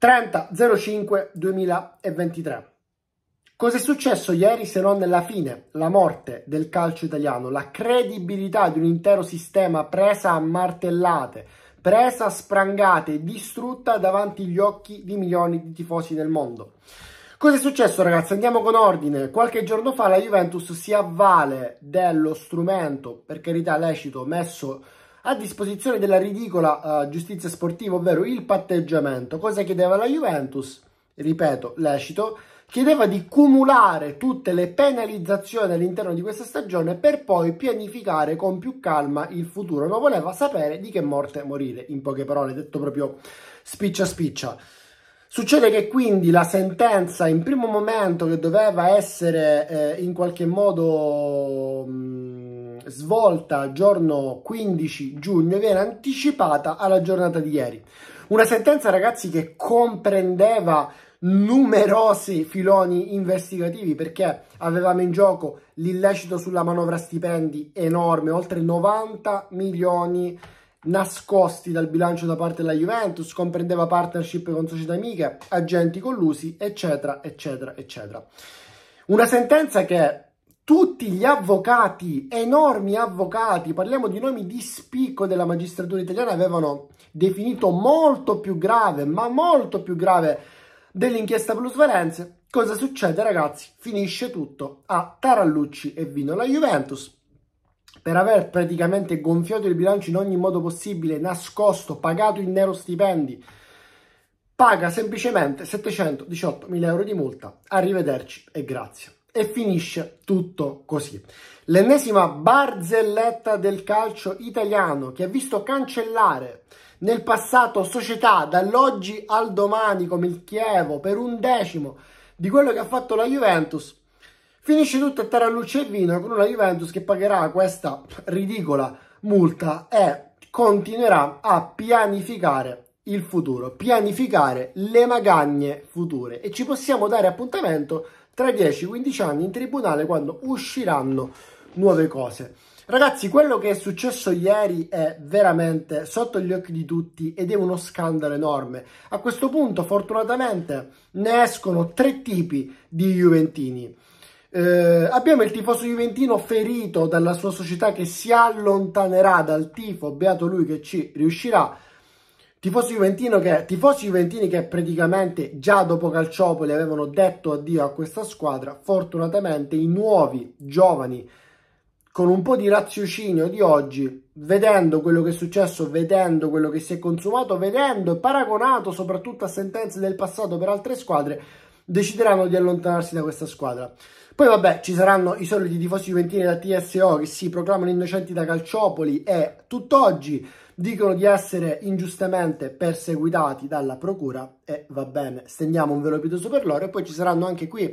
30.05.2023. Cos'è successo ieri se non nella fine, la morte del calcio italiano, la credibilità di un intero sistema presa a martellate, presa a sprangate distrutta davanti agli occhi di milioni di tifosi del mondo? Cos'è successo ragazzi? Andiamo con ordine. Qualche giorno fa la Juventus si avvale dello strumento, per carità lecito, messo a disposizione della ridicola uh, giustizia sportiva, ovvero il patteggiamento. Cosa chiedeva la Juventus? Ripeto, lecito, chiedeva di cumulare tutte le penalizzazioni all'interno di questa stagione per poi pianificare con più calma il futuro, ma voleva sapere di che morte morire, in poche parole, detto proprio spiccia spiccia. Succede che quindi la sentenza in primo momento che doveva essere eh, in qualche modo... Mh, mm, svolta giorno 15 giugno viene anticipata alla giornata di ieri. Una sentenza, ragazzi, che comprendeva numerosi filoni investigativi perché avevamo in gioco l'illecito sulla manovra stipendi enorme, oltre 90 milioni nascosti dal bilancio da parte della Juventus, comprendeva partnership con società amiche, agenti collusi, eccetera, eccetera, eccetera. Una sentenza che tutti gli avvocati, enormi avvocati, parliamo di nomi di spicco della magistratura italiana, avevano definito molto più grave, ma molto più grave dell'inchiesta Plus Valenze. Cosa succede ragazzi? Finisce tutto a Tarallucci e Vino la Juventus per aver praticamente gonfiato il bilancio in ogni modo possibile, nascosto, pagato in nero stipendi, paga semplicemente 718 mila euro di multa. Arrivederci e grazie. E finisce tutto così. L'ennesima barzelletta del calcio italiano che ha visto cancellare nel passato società dall'oggi al domani come il Chievo per un decimo di quello che ha fatto la Juventus. Finisce tutto a tarallucce e vino con una Juventus che pagherà questa ridicola multa e continuerà a pianificare il futuro, pianificare le magagne future e ci possiamo dare appuntamento tra 10-15 anni in tribunale quando usciranno nuove cose. Ragazzi, quello che è successo ieri è veramente sotto gli occhi di tutti ed è uno scandalo enorme. A questo punto, fortunatamente, ne escono tre tipi di Juventini. Eh, abbiamo il tifoso juventino ferito dalla sua società che si allontanerà dal tifo, beato lui che ci riuscirà tifosi juventino che, tifosi juventini che praticamente già dopo Calciopoli avevano detto addio a questa squadra, fortunatamente i nuovi giovani con un po' di raziocinio di oggi, vedendo quello che è successo, vedendo quello che si è consumato, vedendo e paragonato soprattutto a sentenze del passato per altre squadre, decideranno di allontanarsi da questa squadra. Poi vabbè, ci saranno i soliti tifosi juventini da TSO che si proclamano innocenti da Calciopoli e tutt'oggi dicono di essere ingiustamente perseguitati dalla procura e va bene, stendiamo un velo pietoso per loro e poi ci saranno anche qui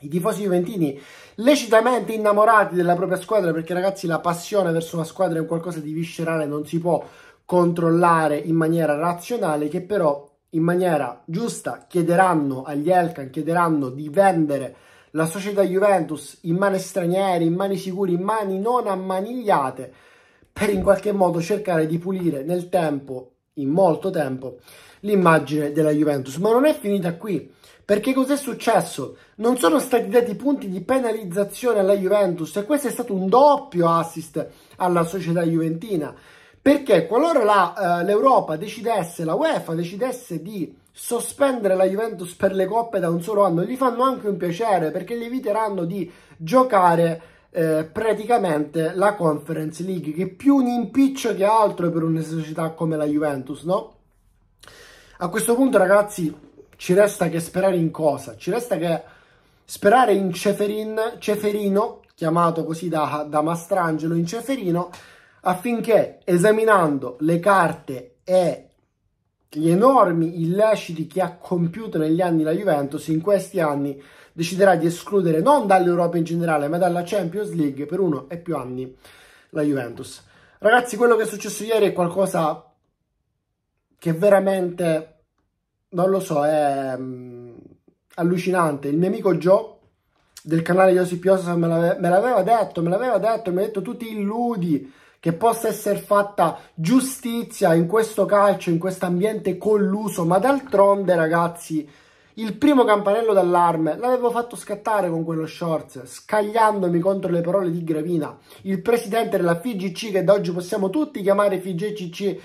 i tifosi juventini lecitamente innamorati della propria squadra perché ragazzi la passione verso una squadra è un qualcosa di viscerale, non si può controllare in maniera razionale che però in maniera giusta chiederanno agli Elkan, chiederanno di vendere la società Juventus in mani straniere, in mani sicure, in mani non ammanigliate per in qualche modo cercare di pulire nel tempo, in molto tempo, l'immagine della Juventus. Ma non è finita qui, perché cos'è successo? Non sono stati dati punti di penalizzazione alla Juventus e questo è stato un doppio assist alla società juventina, perché qualora la, uh, l'Europa decidesse, la UEFA decidesse di sospendere la Juventus per le coppe da un solo anno, gli fanno anche un piacere perché gli eviteranno di giocare eh, praticamente la Conference League, che è più un impiccio che altro per una società come la Juventus, no? A questo punto, ragazzi, ci resta che sperare in cosa? Ci resta che sperare in Ceferin, Ceferino, chiamato così da, da Mastrangelo, in Ceferino, affinché esaminando le carte e gli enormi illeciti che ha compiuto negli anni la Juventus, in questi anni deciderà di escludere non dall'Europa in generale, ma dalla Champions League per uno e più anni la Juventus. Ragazzi, quello che è successo ieri è qualcosa che veramente non lo so, è mm, allucinante. Il mio amico Joe del canale Yossi Piosa me, me l'aveva detto, me l'aveva detto, mi ha detto tu illudi che possa essere fatta giustizia in questo calcio, in questo ambiente colluso, ma d'altronde ragazzi il primo campanello d'allarme l'avevo fatto scattare con quello short, scagliandomi contro le parole di Gravina, il presidente della FIGC, che da oggi possiamo tutti chiamare FIGCC,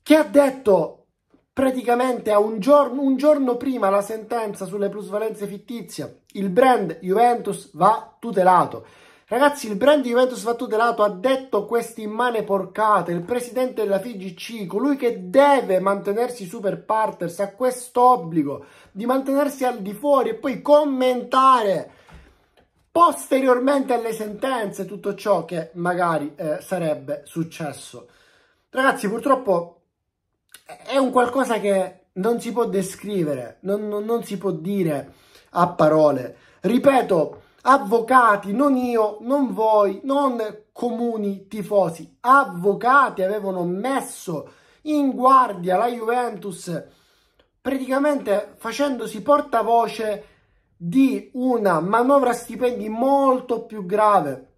che ha detto praticamente a un giorno, un giorno prima la sentenza sulle plusvalenze fittizie, il brand Juventus va tutelato. Ragazzi, il brand Juventus va tutelato, ha detto queste immane porcate, il presidente della FIGC, colui che deve mantenersi super partners, ha quest'obbligo di mantenersi al di fuori e poi commentare posteriormente alle sentenze tutto ciò che magari eh, sarebbe successo. Ragazzi, purtroppo eh, è un qualcosa che non si può descrivere, non, non, non si può dire a parole. Ripeto, avvocati, non io, non voi, non comuni tifosi, avvocati avevano messo in guardia la Juventus praticamente facendosi portavoce di una manovra stipendi molto più grave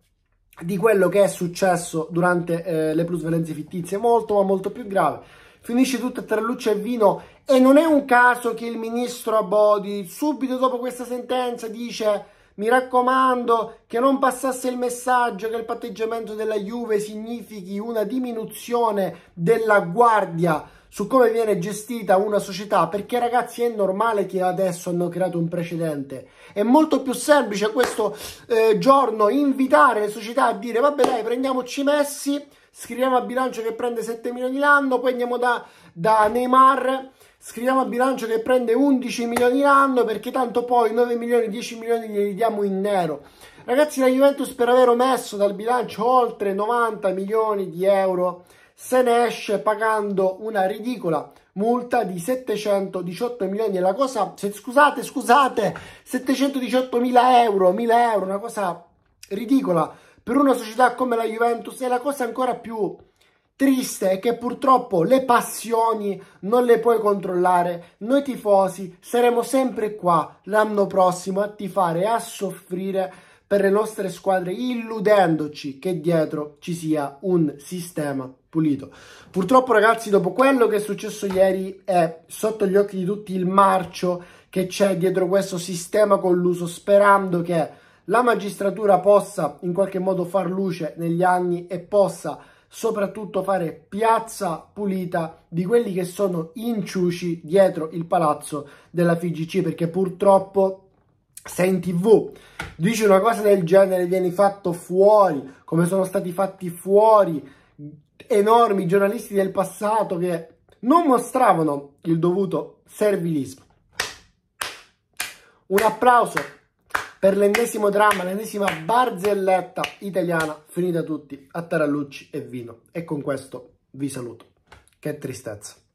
di quello che è successo durante eh, le plusvalenze fittizie, molto ma molto più grave. Finisce tutto tra luce e vino e non è un caso che il ministro Abodi subito dopo questa sentenza dice mi raccomando che non passasse il messaggio che il patteggiamento della Juve significhi una diminuzione della guardia su come viene gestita una società, perché ragazzi è normale che adesso hanno creato un precedente. È molto più semplice questo eh, giorno invitare le società a dire vabbè dai prendiamoci Messi scriviamo a bilancio che prende 7 milioni l'anno, poi andiamo da, da Neymar, scriviamo a bilancio che prende 11 milioni l'anno perché tanto poi 9 milioni, 10 milioni glieli diamo in nero. Ragazzi, la Juventus per aver omesso dal bilancio oltre 90 milioni di euro se ne esce pagando una ridicola multa di 718 milioni e la cosa, se, scusate, scusate, 718 mila euro, 1000 euro, una cosa ridicola per una società come la Juventus e la cosa ancora più triste è che purtroppo le passioni non le puoi controllare. Noi tifosi saremo sempre qua l'anno prossimo a tifare e a soffrire per le nostre squadre illudendoci che dietro ci sia un sistema pulito. Purtroppo ragazzi dopo quello che è successo ieri è sotto gli occhi di tutti il marcio che c'è dietro questo sistema colluso sperando che la magistratura possa in qualche modo far luce negli anni e possa soprattutto fare piazza pulita di quelli che sono inciuci dietro il palazzo della FIGC perché purtroppo se in tv dici una cosa del genere viene fatto fuori come sono stati fatti fuori enormi giornalisti del passato che non mostravano il dovuto servilismo un applauso per l'ennesimo dramma, l'ennesima barzelletta italiana finita tutti a tarallucci e vino. E con questo vi saluto. Che tristezza.